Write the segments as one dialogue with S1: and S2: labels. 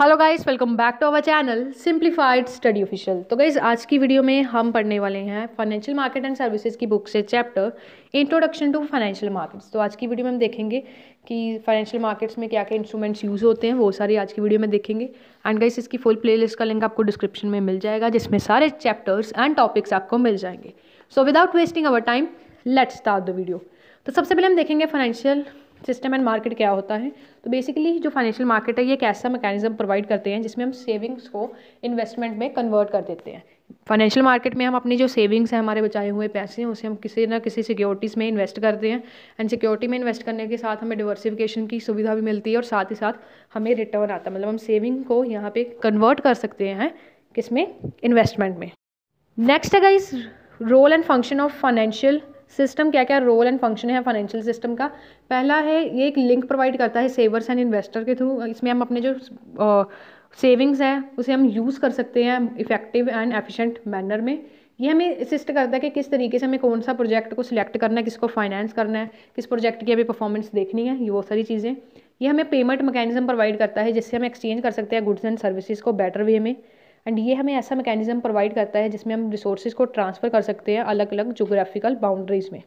S1: hello guys welcome back to our channel simplified study official तो guys आज की video में हम पढ़ने वाले हैं फाइनेंशियल मार्केट एंड सर्विसेज की बुक से chapter introduction to financial markets तो आज की वीडियो में हम देखेंगे कि फाइनेंशियल मार्केट्स में क्या क्या इंस्ट्रूमेंट्स यूज़ होते हैं वो सारी आज की वीडियो में देखेंगे एंड गाइस इसकी फुल प्ले का लिंक आपको डिस्क्रिप्शन में मिल जाएगा जिसमें सारे चैप्टर्स एंड टॉपिक्स आपको मिल जाएंगे so without wasting our time let's start the video तो सबसे पहले हम देखेंगे फाइनेंशियल सिस्टम एंड मार्केट क्या होता है तो बेसिकली जो फाइनेंशियल मार्केट है ये एक ऐसा मैकेनिज्म प्रोवाइड करते हैं जिसमें हम सेविंग्स को इन्वेस्टमेंट में कन्वर्ट कर देते हैं फाइनेंशियल मार्केट में हम अपनी जो सेविंग्स हैं हमारे बचाए हुए पैसे हैं उसे हम किसी ना किसी सिक्योरिटीज़ में इन्वेस्ट करते हैं एंड सिक्योरिटी में इन्वेस्ट करने के साथ हमें डिवर्सिफिकेशन की सुविधा भी मिलती है और साथ ही साथ हमें रिटर्न आता है मतलब हम सेविंग को यहाँ पे कन्वर्ट कर सकते हैं किस में इन्वेस्टमेंट में नेक्स्ट है इस role and function of financial system क्या क्या रोल एंड फंक्शन है फाइनेंशियल सिस्टम का पहला है ये एक लिंक प्रोवाइड करता है सेवर्स एंड इन्वेस्टर के थ्रू इसमें हम अपने जो सेविंग्स हैं उसे हम यूज़ कर सकते हैं इफेक्टिव एंड एफिशिएंट मैनर में ये हमें असिस्ट करता है कि किस तरीके से हमें कौन सा प्रोजेक्ट को सिलेक्ट करना है किसको फाइनेंस करना है किस प्रोजेक्ट की हमें परफॉर्मेंस देखनी है ये वो सारी चीज़ें ये हमें पेमेंट मैकेनिज्म प्रोवाइड करता है जिससे हम एक्सचेंज कर सकते हैं गुड्स एंड सर्विसेज को बेटर वे में एंड ये हमें ऐसा मैकेनिज़्म प्रोवाइड करता है जिसमें हम रिसोर्स को ट्रांसफ़र कर सकते हैं अलग अलग जोग्राफिकल बाउंड्रीज़ में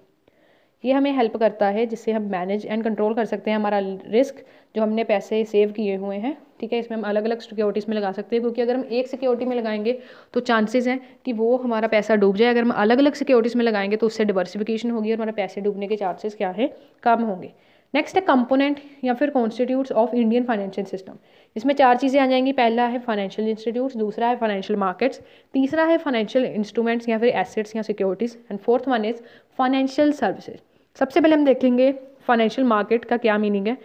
S1: ये हमें हेल्प करता है जिससे हम मैनेज एंड कंट्रोल कर सकते हैं हमारा रिस्क जो हमने पैसे सेव किए हुए हैं ठीक है इसमें हम अलग अलग सिक्योरिटीज़ में लगा सकते हैं क्योंकि अगर हम एक सिक्योरिटी में लगाएंगे तो चांसेस हैं कि वो हमारा पैसा डूब जाए अगर हम अलग अलग सिक्योरिटीज़ में लगाएंगे तो उससे डिवर्सिफिकेशन होगी और हमारे पैसे डूबने के चांसेस क्या है कम होंगे नेक्स्ट है कंपोनेंट या फिर constituents of Indian financial system इसमें चार चीज़ें आ जाएंगी पहला है फाइनेंशियल इंस्टीट्यूट्स दूसरा है फाइनेंशियल मार्केट्स तीसरा है फाइनेंशियल इंस्ट्रूमेंट्स या फिर एसेट्स या securities and fourth one is financial services सबसे पहले हम देखेंगे फाइनेंशियल मार्केट का क्या मीनिंग है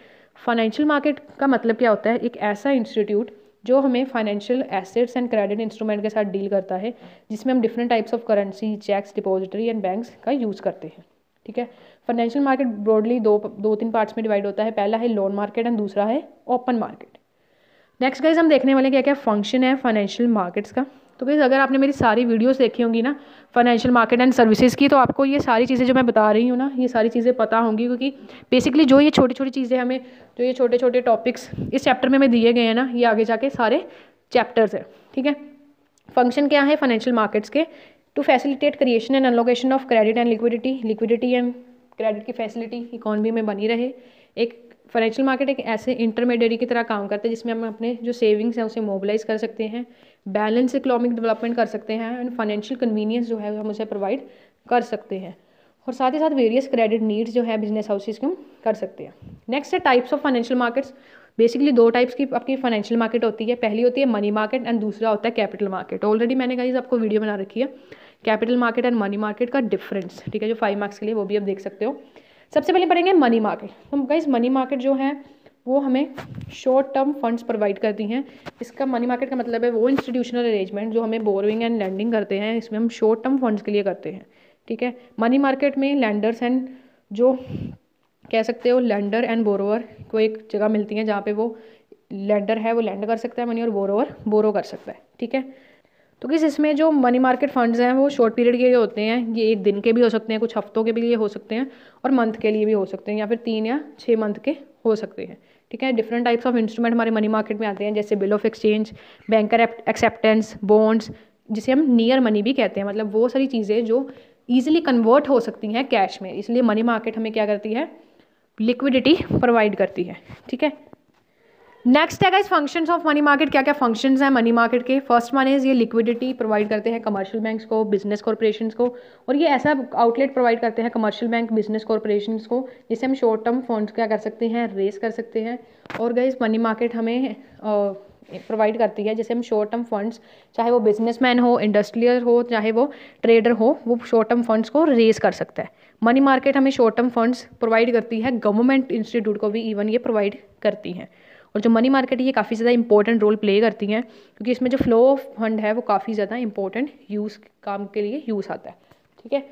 S1: फाइनेंशियल मार्केट का मतलब क्या होता है एक ऐसा इंस्टीट्यूट जो हमें financial assets and credit instrument के साथ डील करता है जिसमें हम different types of currency cheques depository and banks का यूज़ करते हैं ठीक है फाइनेंशियल मार्केट ब्रॉडली दो दो तीन पार्ट्स में डिवाइड होता है पहला है लोन मार्केट एंड दूसरा है ओपन मार्केट नेक्स्ट गाइज हम देखने वाले क्या क्या फंक्शन है फाइनेंशियल मार्केट्स का तो गाइज़ अगर आपने मेरी सारी वीडियोस देखी होंगी ना फाइनेंशियल मार्केट एंड सर्विसेज की तो आपको ये सारी चीज़ें जो मैं बता रही हूँ ना ये सारी चीज़ें पता होंगी क्योंकि बेसिकली जो ये छोटी छोटी चीज़ें हमें जो ये छोटे छोटे टॉपिक्स इस चैप्टर में हमें दिए गए हैं ना ये आगे जाके सारे चैप्टर्स हैं ठीक है फंक्शन क्या है फाइनेंशियल मार्केट्स के to facilitate creation and allocation of credit and liquidity liquidity and credit की फैसिलिटी इकॉनमी में बनी रहे एक फाइनेंशियल मार्केट एक ऐसे इंटरमीडियट की तरह काम करते हैं जिसमें हम अपने जो सेविंग्स हैं उसे मोबिलाइज कर सकते हैं बैलेंस इकोनॉमिक डेवलपमेंट कर सकते हैं एंड फाइनेंशियल कन्वीनियंस जो है हम उसे प्रोवाइड कर सकते हैं और साथ ही साथ वेरियस क्रेडिट नीड्स जो है बिजनेस हाउसेज के हम कर सकते हैं नेक्स्ट है types of financial markets basically दो टाइप्स की आपकी फाइनेंशियल मार्केट होती है पहली होती है मनी मार्केट एंड दूसरा होता है कैपिटल मार्केट ऑलरेडी मैंने कहा आपको वीडियो बना रखी है capital market and money market का डिफरेंस ठीक है जो फाइव मार्क्स के लिए वो भी आप देख सकते हो सबसे पहले पढ़ेंगे मनी मार्केट तो गाइज मनी मार्केट जो है वो हमें शॉर्ट टर्म फंड्स प्रोवाइड करती हैं इसका मनी मार्केट का मतलब है वो इंस्टीट्यूशनल अरेंजमेंट जो हमें बोरोइंग एंड लैंडिंग करते हैं इसमें हम शॉर्ट टर्म फंड्स के लिए करते हैं ठीक है मनी मार्केट में लैंडर्स एंड जो कह सकते हो लैंडर एंड बोरोवर को एक जगह मिलती है जहाँ पे वो लैंडर है वो लैंड कर सकता है मनी और बोरोवर बोरो कर सकता है ठीक है तो किस इसमें जो मनी मार्केट फंड्स हैं वो शॉर्ट पीरियड के लिए होते हैं ये एक दिन के भी हो सकते हैं कुछ हफ्तों के भी लिए हो सकते हैं और मंथ के लिए भी हो सकते हैं या फिर तीन या छः मंथ के हो सकते हैं ठीक है डिफरेंट टाइप्स ऑफ इंस्ट्रूमेंट हमारे मनी मार्केट में आते हैं जैसे bill of exchange banker acceptance bonds जिसे हम नियर मनी भी कहते हैं मतलब वो सारी चीज़ें जो ईजिली कन्वर्ट हो सकती हैं कैश में इसलिए मनी मार्केट हमें क्या करती है लिक्विडिटी प्रोवाइड करती है ठीक है नेक्स्ट है इस फंक्शंस ऑफ मनी मार्केट क्या क्या फंक्शंस हैं मनी मार्केट के फर्स्ट वन इज़ ये लिक्विडिटी प्रोवाइड करते हैं कमर्शियल बैंक्स को बिजनेस कॉरपोरेशन को और ये ऐसा आउटलेट प्रोवाइड करते हैं कमर्शियल बैंक बिजनेस कॉरपोरेशन को जिससे हम शॉर्ट टर्म फंड्स क्या कर सकते हैं रेस कर सकते हैं और गाइज मनी मार्केट हमें प्रोवाइड करती है जैसे हम शॉर्ट टर्म फंड्स चाहे वो बिजनेसमैन हो इंडस्ट्रियल हो चाहे वो ट्रेडर हो वो शॉर्ट टर्म फंड्स को रेस कर सकता है मनी मार्केट हमें शॉर्ट टर्म फंड्स प्रोवाइड करती है गवर्नमेंट इंस्टीट्यूट को भी इवन ये प्रोवाइड करती है और जो मनी मार्केट है ये काफ़ी ज़्यादा इंपॉर्टेंट रोल प्ले करती हैं क्योंकि इसमें जो फ्लो ऑफ फंड है वो काफ़ी ज़्यादा इंपॉर्टेंट यूज़ काम के लिए यूज़ आता है ठीक है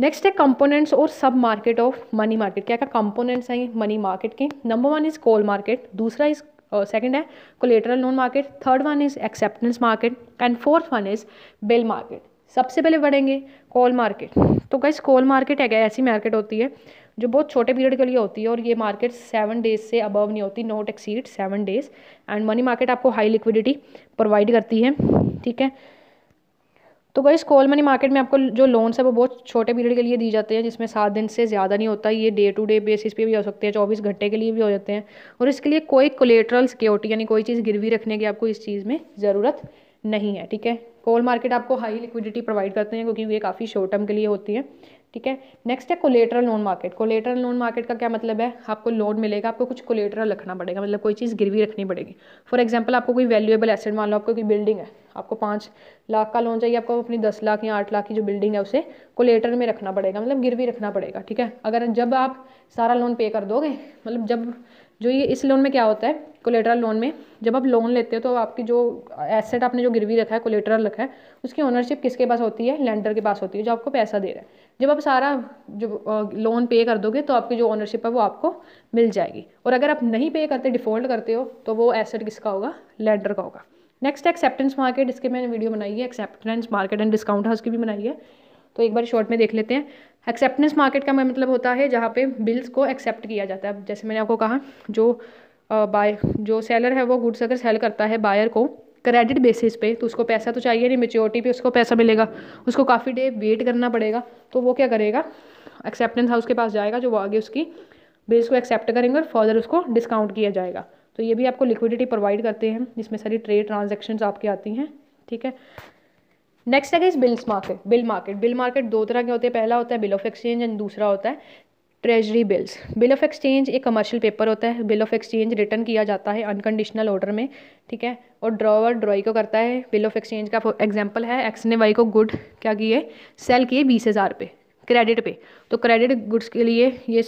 S1: नेक्स्ट है कंपोनेंट्स और सब मार्केट ऑफ मनी मार्केट क्या क्या कंपोनेंट्स हैं मनी मार्केट के number one is call market दूसरा इज सेकेंड है collateral loan market third one is acceptance market and fourth one is bill market सबसे पहले बढ़ेंगे कॉल मार्केट तो गाइस कॉल मार्केट है ऐसी मार्केट होती है जो बहुत छोटे पीरियड के लिए होती है और ये मार्केट सेवन डेज से अबव नहीं होती not exceed seven days and money market आपको हाई लिक्विडिटी प्रोवाइड करती है ठीक है तो गई कॉल मनी मार्केट में आपको जो लोन्स है वो बहुत छोटे पीरियड के लिए दी जाते हैं जिसमें सात दिन से ज़्यादा नहीं होता ये डे टू डे बेसिस पे भी हो सकते हैं चौबीस घंटे के लिए भी हो जाते हैं और इसके लिए कोई कोलेट्रल सिक्योरिटी यानी कोई चीज़ गिरवी रखने की आपको इस चीज़ में ज़रूरत नहीं है ठीक है कोल मार्केट आपको हाई लिक्विडिटी प्रोवाइड करते हैं क्योंकि ये काफ़ी शॉर्ट टर्म के लिए होती है ठीक है नेक्स्ट है collateral loan market collateral loan market का क्या मतलब है आपको लोन मिलेगा आपको कुछ कोलेटरल रखना पड़ेगा मतलब कोई चीज़ गिरवी रखनी पड़ेगी फॉर एग्जाम्पल आपको कोई वैल्यूएबल एसेट मान लो आपको कोई बिल्डिंग है आपको पाँच लाख का लोन चाहिए आपको अपनी दस लाख या आठ लाख की जो बिल्डिंग है उसे कोलेटर में रखना पड़ेगा मतलब गिरवी रखना पड़ेगा ठीक है अगर जब आप सारा लोन पे कर दोगे मतलब जब जो ये इस लोन में क्या होता है कोलेटरल लोन में जब आप लोन लेते हो तो आपकी जो एसेट आपने जो गिरवी रखा है कोलेटरल रखा है उसकी ओनरशिप किसके पास होती है लेंडर के पास होती है जो आपको पैसा दे रहा है जब आप सारा जो लोन पे कर दोगे तो आपकी जो ओनरशिप है वो आपको मिल जाएगी और अगर आप नहीं पे करते डिफ़ॉल्ट करते हो तो वो एसेट किसका होगा लेंडर का होगा नेक्स्ट एक्सेप्टेंस मार्केट इसके मैंने वीडियो बनाई है acceptance market and discount house की भी बनाई है तो एक बार शॉर्ट में देख लेते हैं एक्सेप्टेंस मार्केट का मतलब, मतलब होता है जहाँ पे बिल्स को एक्सेप्ट किया जाता है जैसे मैंने आपको कहा जो बाय जो सेलर है वो गुड्स अगर सेल करता है बायर को क्रेडिट बेसिस पे तो उसको पैसा तो चाहिए नहीं मेच्योरिटी पे उसको पैसा मिलेगा उसको काफ़ी डे वेट करना पड़ेगा तो वो क्या करेगा एक्सेप्टेंस हाउस के पास जाएगा जो वो आगे उसकी बिल्स को एक्सेप्ट करेंगे और फर्दर उसको डिस्काउंट किया जाएगा तो ये भी आपको लिक्विडिटी प्रोवाइड करते हैं जिसमें सारी ट्रेड ट्रांजेक्शन्स आपके आती हैं ठीक है नेक्स्ट है इस bills market bill market bill market दो तरह के होते हैं पहला होता है बिल ऑफ एक्सचेंज एंड दूसरा होता है treasury bills bill of exchange एक कमर्शियल पेपर होता है बिल ऑफ एक्सचेंज रिटर्न किया जाता है अनकंडीशनल ऑर्डर में ठीक है और ड्रॉवर ड्रॉई को करता है बिल ऑफ एक्सचेंज का एग्जाम्पल है एक्स ने वाई को गुड क्या किए सेल किए बीस हज़ार पे क्रेडिट पे तो क्रेडिट गुड्स के लिए ये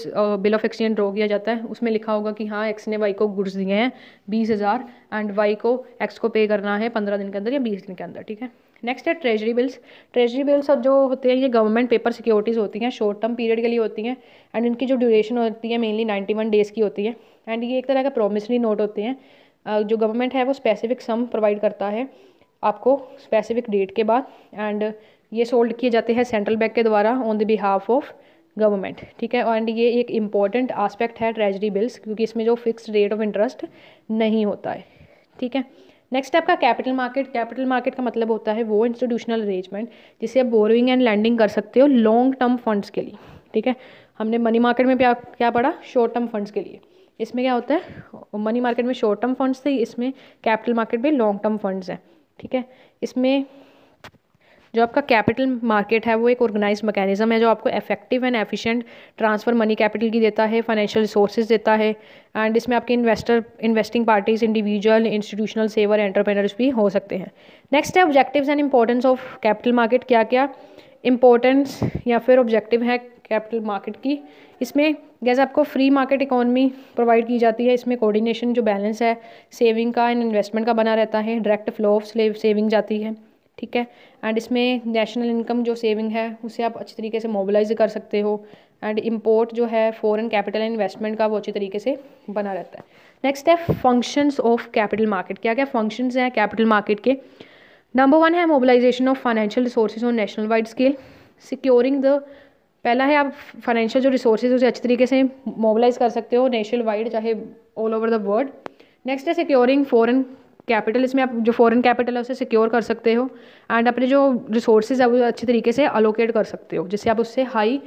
S1: बिल ऑफ एक्सचेंज ड्रॉ किया जाता है उसमें लिखा होगा कि हाँ एक्स ने वाई को गुड्स दिए हैं बीस हज़ार एंड वाई को एक्स को पे करना है पंद्रह दिन के अंदर या बीस दिन के अंदर ठीक है नेक्स्ट है ट्रेजरी बिल्स ट्रेजरी बिल्स अब जो होते हैं ये गवर्नमेंट पेपर सिक्योरिटीज़ होती हैं शॉर्ट टर्म पीरियड के लिए होती हैं एंड इनकी जो ड्यूरेशन होती है मेनली नाइन्टी वन डेज़ की होती है एंड ये एक तरह का प्रोमिसरी नोट होते हैं जो गवर्नमेंट है वो स्पेसिफिक सम प्रोवाइड करता है आपको स्पेसिफिक डेट के बाद एंड ये सोल्ड किए जाते हैं सेंट्रल बैंक के द्वारा on the behalf of government ठीक है एंड ये एक इम्पॉर्टेंट आस्पेक्ट है ट्रेजरी बिल्स क्योंकि इसमें जो फिक्स रेट ऑफ इंटरेस्ट नहीं होता है ठीक है नेक्स्ट आपका कैपिटल मार्केट कैपिटल मार्केट का मतलब होता है वो इंस्टीट्यूशनल अरेंजमेंट जिसे आप बोरिंग एंड लैंडिंग कर सकते हो लॉन्ग टर्म फंड्स के लिए ठीक है हमने मनी मार्केट में क्या क्या पढ़ा शॉर्ट टर्म फंड्स के लिए इसमें क्या होता है मनी मार्केट में शॉर्ट टर्म फंड्स थे इसमें कैपिटल मार्केट में लॉन्ग टर्म फंड्स हैं ठीक है इसमें जो आपका कैपिटल मार्केट है वो एक ऑर्गेनाइज मैकेनिज्म है जो आपको effective and efficient transfer money capital की देता है फाइनेंशियल रिसोर्सेज देता है एंड इसमें आपके investor investing parties individual institutional saver entrepreneurs भी हो सकते हैं नेक्स्ट है objective and importance of capital market क्या क्या इंपॉर्टेंस या फिर ऑब्जेक्टिव है कैपिटल मार्केट की इसमें जैसे आपको फ्री मार्केट इकोनॉमी प्रोवाइड की जाती है इसमें कोऑर्डिनेशन जो बैलेंस है सेविंग का एंड इन्वेस्टमेंट का बना रहता है डायरेक्ट फ्लो ऑफ सेविंग जाती है ठीक है एंड इसमें नेशनल इनकम जो सेविंग है उसे आप अच्छी तरीके से मोबिलाइज कर सकते हो एंड इम्पोर्ट जो है फॉरेन कैपिटल इन्वेस्टमेंट का वो अच्छी तरीके से बना रहता है नेक्स्ट है फंक्शंस ऑफ कैपिटल मार्केट क्या क्या फंक्शंस हैं कैपिटल मार्केट के नंबर वन है mobilisation of financial resources on national wide scale securing the पहला है आप फाइनेंशियल जो रिसोर्सेज उसे अच्छी तरीके से मोबिलाइज कर सकते हो नेशनल वाइड चाहे all over the world next है सिक्योरिंग फॉरन कैपिटल इसमें आप जो फॉरेन कैपिटल है उसे सिक्योर कर सकते हो एंड अपने जो रिसोर्सेज है वो अच्छे तरीके से अलोकेट कर सकते हो जिससे आप उससे हाई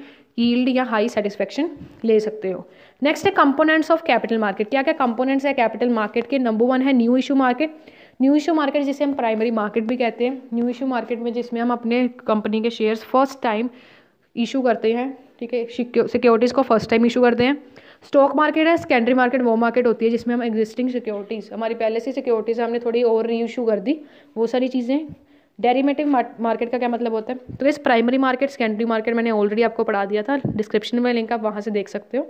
S1: ईल्ड या हाई सेटिस्फेक्शन ले सकते हो नेक्स्ट है कंपोनेंट्स ऑफ कैपिटल मार्केट क्या क्या कंपोनेंट्स है कैपिटल मार्केट के नंबर वन है new issue market new issue market जिसे हम प्राइमरी मार्केट भी कहते हैं न्यू इशू मार्केट में जिसमें हम अपने कंपनी के शेयर्स फर्स्ट टाइम इशू करते हैं ठीक है सिक्योरिटीज़ को फर्स्ट टाइम इशू करते हैं स्टॉक मार्केट है सेकेंडरी मार्केट वो मार्केट होती है जिसमें हम एग्जिस्टिंग सिक्योरिटीज़ हमारी पहले से सिक्योरिटीज़ हमने थोड़ी और रीइशू कर दी वो सारी चीज़ें डेरीमेटिव मार्केट का क्या मतलब होता है तो इस प्राइमरी मार्केट सेकेंडरी मार्केट मैंने ऑलरेडी आपको पढ़ा दिया था डिस्क्रिप्शन में लिंक आप वहाँ से देख सकते हो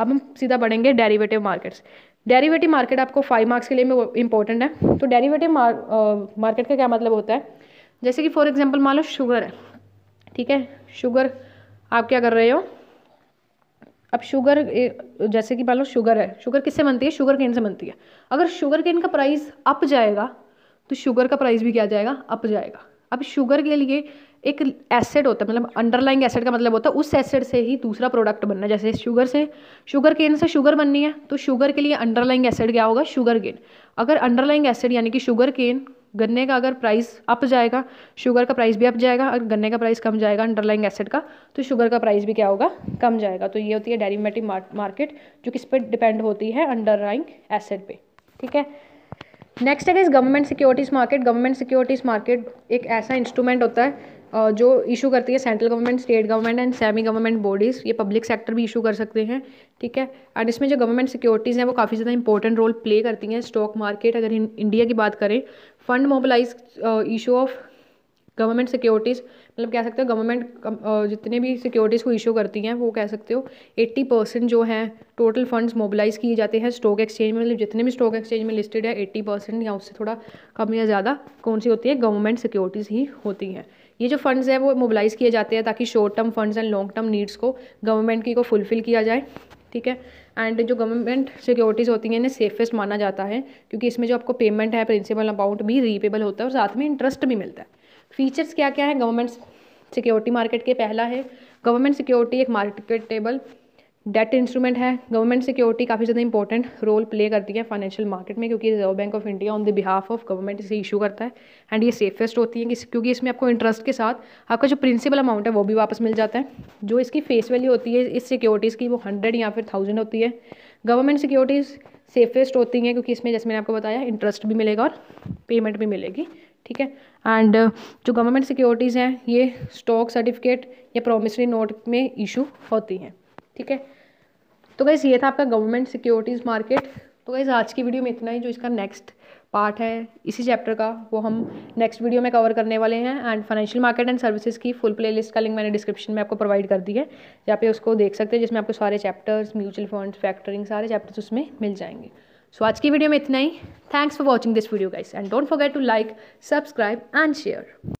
S1: अब हम सीधा बढ़ेंगे डेरिवेटिव मार्केट्स डेरिवेटिव मार्केट आपको फाइव मार्क्स के लिए इंपॉर्टेंट है तो डेरिवेटिव मार्केट का क्या मतलब होता है जैसे कि फॉर एग्जाम्पल मान लो शुगर है ठीक है शुगर आप क्या कर रहे हो अब शुगर जैसे कि मान लो शुगर है शुगर किससे बनती है शुगर केन से बनती है अगर शुगर केन का प्राइस अप जाएगा तो शुगर का प्राइस भी क्या जाएगा अप जाएगा अब शुगर के लिए एक एसिड होता है मतलब अंडरलाइंग एसिड का मतलब होता है उस एसिड से ही दूसरा प्रोडक्ट बनना है जैसे शुगर से शुगर केन से शुगर बननी है तो शुगर के लिए अंडरलाइंग एसिड क्या होगा शुगर केन अगर अंडरलाइंग एसिड यानी कि शुगर केन गन्ने का अगर प्राइस अप जाएगा शुगर का प्राइस भी अप जाएगा अगर गन्ने का प्राइस कम जाएगा अंडरलाइंग एसेड का तो शुगर का प्राइस भी क्या होगा कम जाएगा तो ये होती है डेरीमेटिव मार्केट जो किस पर डिपेंड होती है अंडरलाइंग एसिड पे ठीक है नेक्स्ट है इस government securities market government securities market एक ऐसा इंस्ट्रूमेंट होता है जो इशू करती है central government state government and semi government bodies ये पब्लिक सेक्टर भी इशू कर सकते हैं ठीक है एंड इसमें जो गवर्नमेंट सिक्योरिटीज़ हैं वो काफ़ी ज़्यादा इंपॉर्टेंट रोल प्ले करती हैं स्टॉक मार्केट अगर इंडिया की बात करें fund mobilise issue of government securities मतलब कह सकते हो गवर्नमेंट जितने भी सिक्योरिटीज़ को इशू करती हैं वो कह सकते हो 80 परसेंट जो है टोटल फंड्स मोबिलाइज किए जाते हैं स्टॉक एक्सचेंज में मतलब जितने भी स्टॉक एक्सचेंज में लिस्टेड है 80 परसेंट या उससे थोड़ा कम या ज़्यादा कौन सी होती है गवर्नमेंट सिक्योरिटीज़ ही होती हैं ये जो फंड्स हैं वो मोबिलाइज़ किए जाते हैं ताकि short term funds and long term needs को गवर्नमेंट की को फुलफ़िल किया जाए ठीक है एंड जो गवर्नमेंट सिक्योरिटीज़ होती हैं इन्हें सेफेस्ट माना जाता है क्योंकि इसमें जो आपको पेमेंट है प्रिंसिपल अमाउंट भी रीपेबल होता है और साथ में इंटरेस्ट भी मिलता है फीचर्स क्या क्या है गवर्नमेंट सिक्योरिटी मार्केट के पहला है गवर्नमेंट सिक्योरिटी एक मार्केटेबल डेट इंस्ट्रूमेंट है गवर्नमेंट सिक्योरिटी काफ़ी ज़्यादा इंपॉर्टेंट रोल प्ले करती है फाइनेंशियल मार्केट में क्योंकि Reserve Bank of India on the behalf of government इसे इशू करता है एंड ये सेफेस्ट होती है क्योंकि इसमें आपको इंटरेस्ट के साथ आपका जो प्रिंसिपल अमाउंट है वो भी वापस मिल जाता है जो इसकी फेस वैल्यू होती है इस सिक्योरिटीज़ की वो हंड्रेड या फिर थाउजेंड होती है गवर्नमेंट सिक्योरिटीज़ सेफेस्ट होती हैं क्योंकि इसमें जैसे मैंने आपको बताया इंटरेस्ट भी मिलेगा और पेमेंट भी मिलेगी ठीक है एंड जो गवर्नमेंट सिक्योरिटीज़ हैं ये स्टॉक सर्टिफिकेट या प्रोमिसरी नोट में इशू होती हैं ठीक है तो गैस ये था आपका गवर्नमेंट सिक्योरिटीज़ मार्केट तो गैस आज की वीडियो में इतना ही जो इसका नेक्स्ट पार्ट है इसी चैप्टर का वो हम नेक्स्ट वीडियो में कवर करने वाले हैं and financial market and services की फुल प्लेलिस्ट का लिंक मैंने डिस्क्रिप्शन में आपको प्रोवाइड कर दी है जहाँ पे उसको देख सकते हैं जिसमें आपको सारे चैप्टर्स म्यूचुअल फंड फैक्टरिंग सारे चैप्टर्स उसमें मिल जाएंगे सो so, आज की वीडियो में इतना ही thanks for watching this video guys and don't forget to like subscribe and share